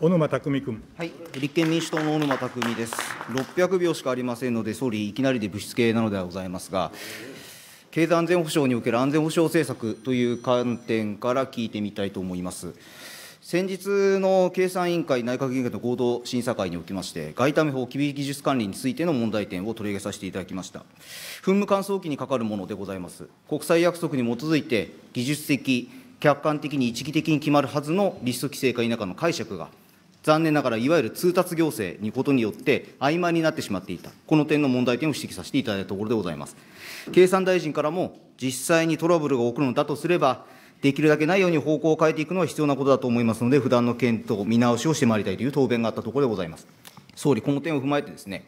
小沼巧君、はい、立憲民主党の小沼巧です、600秒しかありませんので、総理、いきなりで物質系なのではございますが、経済安全保障における安全保障政策という観点から聞いてみたいと思います。先日の経産委員会、内閣委員会の合同審査会におきまして、外為法機微技術管理についての問題点を取り上げさせていただきました。噴霧乾燥機にかかるものでございます。国際約束に基づいて、技術的、客観的に一義的に決まるはずのリスト規制か否かの解釈が残念ながらいわゆる通達行政にことによって曖昧になってしまっていた、この点の問題点を指摘させていただいたところでございます。経産大臣からも、実際にトラブルが起こるのだとすれば、できるだけないように方向を変えていくのは必要なことだと思いますので、不断の検討、見直しをしてまいりたいという答弁があったところでございます。総理、この点を踏まえてですね、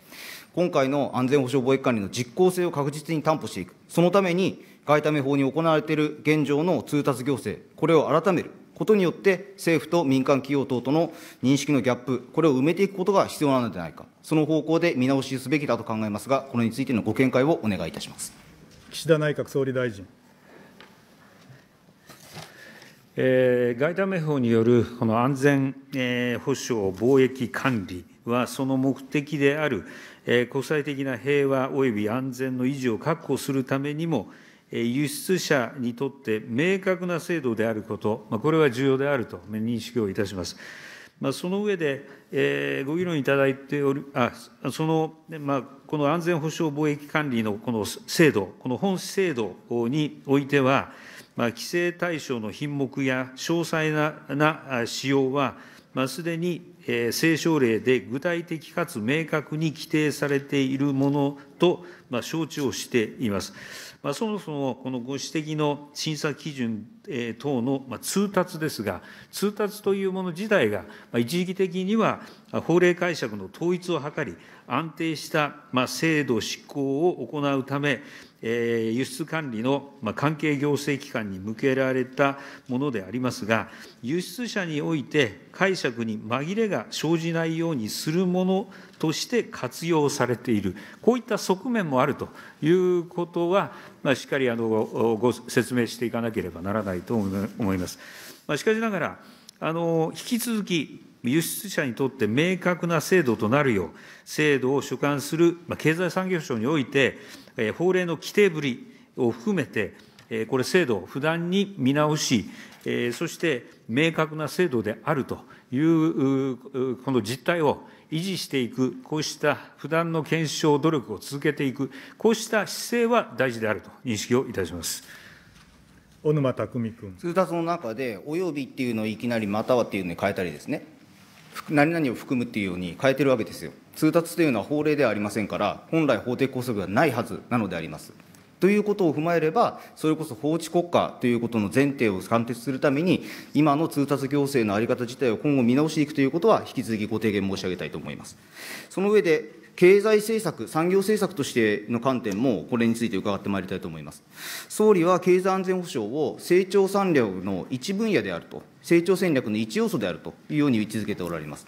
今回の安全保障貿易管理の実効性を確実に担保していく、そのために外為法に行われている現状の通達行政、これを改める、ことによって、政府と民間企業等との認識のギャップ、これを埋めていくことが必要なのではないか、その方向で見直しすべきだと考えますが、これについてのご見解をお願いいたします岸田内閣総理大臣。えー、外為法によるこの安全、えー、保障、貿易管理は、その目的である、えー、国際的な平和及び安全の維持を確保するためにも、輸出者にとって明確な制度であること、これは重要であると認識をいたします。その上で、ご議論いただいておる、あその、まこの安全保障貿易管理のこの制度、この本制度においては、ま規制対象の品目や詳細な使用は、すでに政省令で具体的かつ明確に規定されているものと承知をしています。そもそもこのご指摘の審査基準等の通達ですが、通達というもの自体が一時的には法令解釈の統一を図り、安定した制度執行を行うため、輸出管理の関係行政機関に向けられたものでありますが、輸出者において解釈に紛れが生じないようにするものとして活用されている、こういった側面もあるということは、しっかりご説明していかなければならないと思います。しかしながら、引き続き、輸出者にとって明確な制度となるよう、制度を所管する経済産業省において、法令の規定ぶりを含めて、これ、制度を不断に見直し、そして明確な制度であるという、この実態を維持していく、こうした不断の検証努力を続けていく、こうした姿勢は大事であると認識をいたします。小沼匠君通達の中で、およびっていうのをいきなりまたはっていうのに変えたりですね。何々を含むっていうように変えてるわけですよ。通達というのは法令ではありませんから、本来法定拘束がないはずなのであります。ということを踏まえれば、それこそ法治国家ということの前提を貫徹するために、今の通達行政の在り方自体を今後見直していくということは、引き続きご提言申し上げたいと思います。その上で、経済政策、産業政策としての観点も、これについて伺ってまいりたいと思います。総理は経済安全保障を成長産業の一分野であると、成長戦略の一要素であるというように位置づけておられます。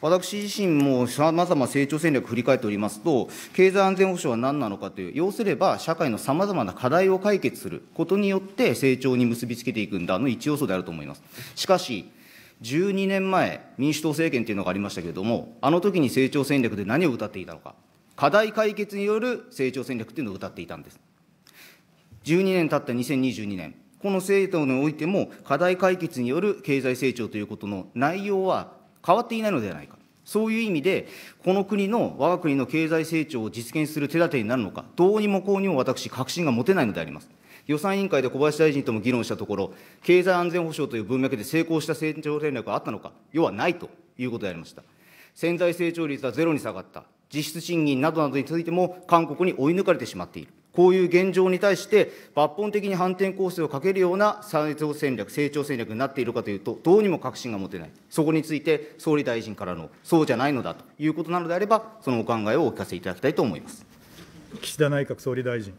私自身もさまざま成長戦略振り返っておりますと、経済安全保障は何なのかという、要すれば社会のさまざまな課題を解決することによって成長に結びつけていくんだの一要素であると思います。しかし、12年前、民主党政権というのがありましたけれども、あの時に成長戦略で何を歌っていたのか、課題解決による成長戦略というのを歌っていたんです。12年経った2022年、この政党においても、課題解決による経済成長ということの内容は変わっていないのではないか、そういう意味で、この国の、我が国の経済成長を実現する手立てになるのか、どうにもこうにも私、確信が持てないのであります。予算委員会で小林大臣とも議論したところ、経済安全保障という文脈で成功した成長戦略があったのか、要はないということでありました。潜在成長率はゼロに下がった、実質賃金などなどについても韓国に追い抜かれてしまっている。こういう現状に対して、抜本的に反転攻勢をかけるような成長戦略、成長戦略になっているかというと、どうにも確信が持てない、そこについて総理大臣からの、そうじゃないのだということなのであれば、そのお考えをお聞かせいただきたいと思います岸田内閣総理大臣。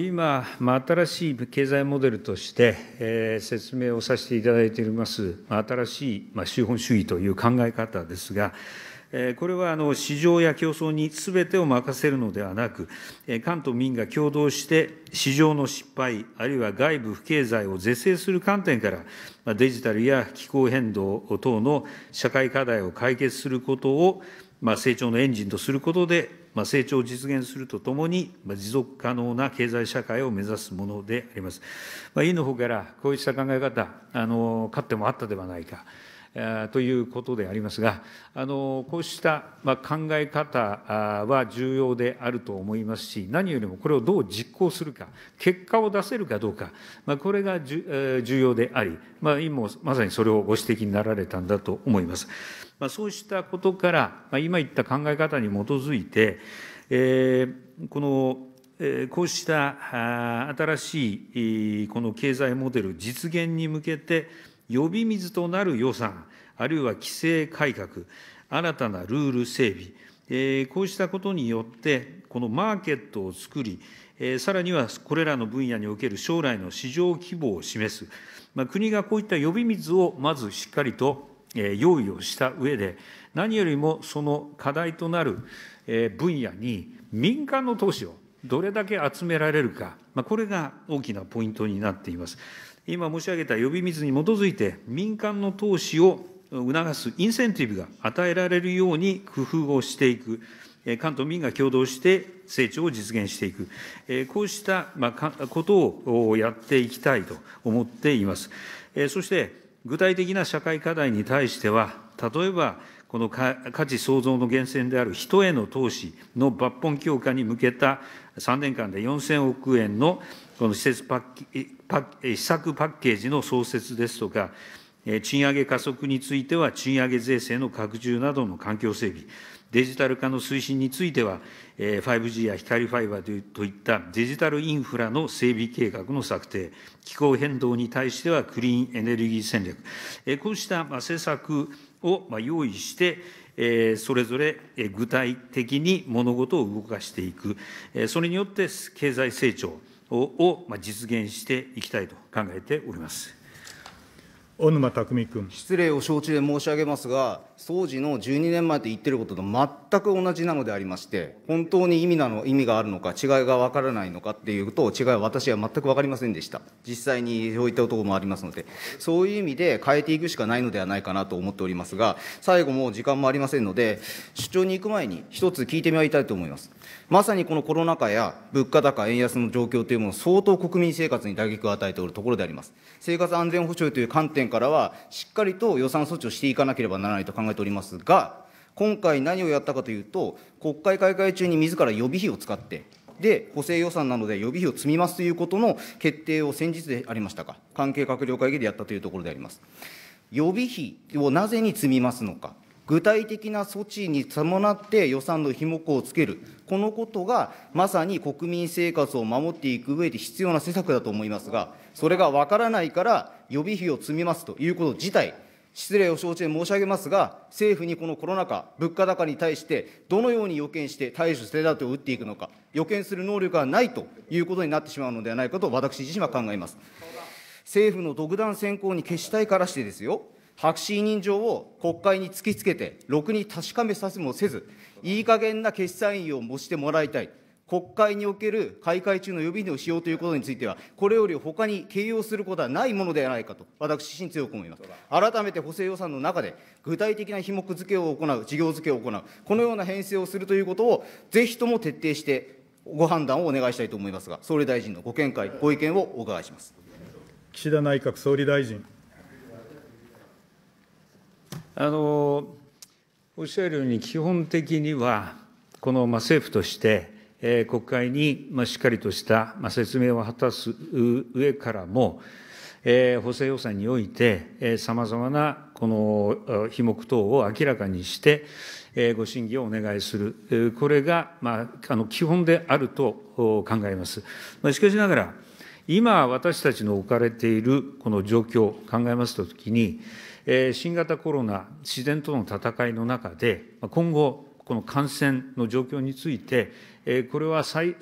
今、新しい経済モデルとして説明をさせていただいております、新しい資本主義という考え方ですが、これは市場や競争にすべてを任せるのではなく、官と民が共同して市場の失敗、あるいは外部不経済を是正する観点から、デジタルや気候変動等の社会課題を解決することを成長のエンジンとすることで成長を実現するとともに、持続可能な経済社会を目指すものであります。委員の方から、こうした考え方、あの、勝ってもあったではないか。ということでありますが、あのこうした考え方は重要であると思いますし、何よりもこれをどう実行するか、結果を出せるかどうか、これが重要であり、ま今もまさにそれをご指摘になられたんだと思います。そうしたことから、今言った考え方に基づいて、このこうした新しいこの経済モデル実現に向けて、呼び水となる予算、あるいは規制改革、新たなルール整備、えー、こうしたことによって、このマーケットを作り、えー、さらにはこれらの分野における将来の市場規模を示す、まあ、国がこういった呼び水をまずしっかりと、えー、用意をした上で、何よりもその課題となる、えー、分野に民間の投資をどれだけ集められるか、まあ、これが大きなポイントになっています。今申し上げた呼び水に基づいて、民間の投資を促すインセンティブが与えられるように工夫をしていく、官と民が共同して成長を実現していく、こうしたことをやっていきたいと思っています。そして、具体的な社会課題に対しては、例えば、この価値創造の源泉である人への投資の抜本強化に向けた3年間で4000億円のこの施設パッケ施策パッケージの創設ですとか、賃上げ加速については、賃上げ税制の拡充などの環境整備、デジタル化の推進については、5G や光ファイバーといったデジタルインフラの整備計画の策定、気候変動に対してはクリーンエネルギー戦略、こうした政策を用意して、それぞれ具体的に物事を動かしていく、それによって経済成長、を実現していきたいと考えております。小沼巧君失礼を承知で申し上げますが、総理の12年前と言ってることと全全く同じなのでありまして本当に意味なの意味があるのか違いが分からないのかっていうと違いは私は全く分かりませんでした実際にそういったところもありますのでそういう意味で変えていくしかないのではないかなと思っておりますが最後も時間もありませんので主張に行く前に一つ聞いてまいりたいと思いますまさにこのコロナ禍や物価高円安の状況というもの相当国民生活に打撃を与えておるところであります生活安全保障という観点からはしっかりと予算措置をしていかなければならないと考えておりますが今回何をやったかというと、国会開会中に自ら予備費を使って、で、補正予算なので予備費を積みますということの決定を先日でありましたか、関係閣僚会議でやったというところであります。予備費をなぜに積みますのか、具体的な措置に伴って予算のひもをつける、このことがまさに国民生活を守っていく上で必要な施策だと思いますが、それが分からないから、予備費を積みますということ自体、失礼を承知で申し上げますが、政府にこのコロナ禍、物価高に対して、どのように予見して対処手立てを打っていくのか、予見する能力がないということになってしまうのではないかと、私自身は考えます。政府の独断専行に決したいからしてですよ、白紙委任状を国会に突きつけて、ろくに確かめさせもせず、いい加減な決裁員を持してもらいたい。国会における開会中の予備費の使用ということについては、これよりほかに形容することはないものではないかと、私自身強く思います。改めて補正予算の中で、具体的な費目付けを行う、事業付けを行う、このような編成をするということを、ぜひとも徹底して、ご判断をお願いしたいと思いますが、総理大臣のご見解、ご意見をお伺いします。岸田内閣総理大臣。あのおっしゃるように、基本的には、この政府として、国会にしっかりとした説明を果たす上からも、補正予算において、さまざまなこの費目等を明らかにして、ご審議をお願いする、これが、まあ、あの基本であると考えます。しかしながら、今、私たちの置かれているこの状況を考えますときに、新型コロナ、自然との戦いの中で、今後、この感染の状況について、これは最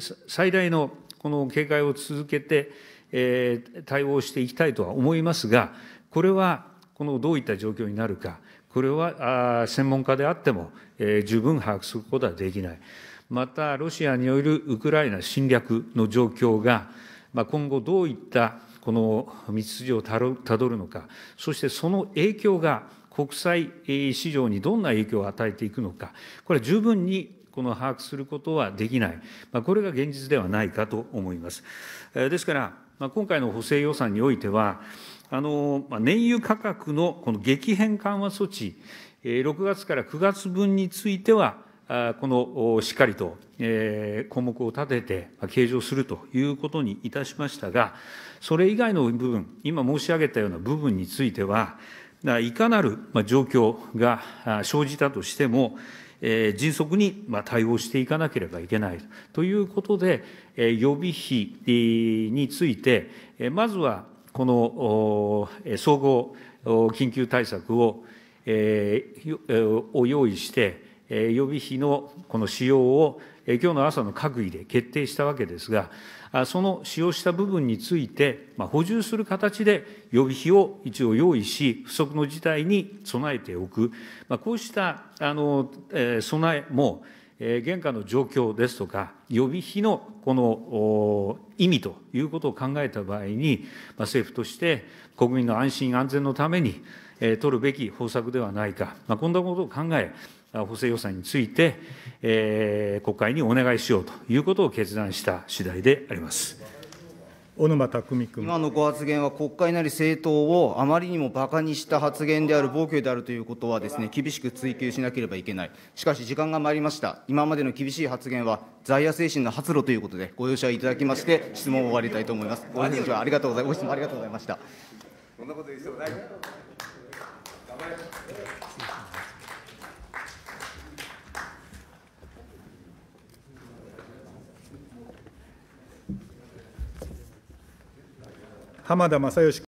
大のこの警戒を続けて、対応していきたいとは思いますが、これはこのどういった状況になるか、これは専門家であっても十分把握することはできない。また、ロシアによるウクライナ侵略の状況が、今後どういったこの道筋をたどるのか、そしてその影響が国際市場にどんな影響を与えていくのか、これは十分に把握することはできない、これが現実ではないかと思います。ですから、今回の補正予算においては、あの燃油価格のこの激変緩和措置、6月から9月分については、このしっかりと項目を立てて計上するということにいたしましたが、それ以外の部分、今申し上げたような部分については、いかなる状況が生じたとしても、迅速に対応していかなければいけないということで、予備費について、まずはこの総合緊急対策を用意して、予備費のこの使用を、きょうの朝の閣議で決定したわけですが、その使用した部分について、補充する形で予備費を一応用意し、不測の事態に備えておく、こうした備えも、現下の状況ですとか、予備費のこの意味ということを考えた場合に、政府として国民の安心安全のために取るべき方策ではないか、こんなことを考え、補正予算について、えー、国会にお願いしようということを決断した次第であります。小沼匠君今のご発言は、国会なり政党をあまりにもバカにした発言である、暴挙であるということはです、ね、厳しく追及しなければいけない、しかし時間が参りました、今までの厳しい発言は、在野精神の発露ということで、ご容赦いただきまして、質問を終わりたいと思います。ご質問ありがとうございありがとうございました。浜田雅功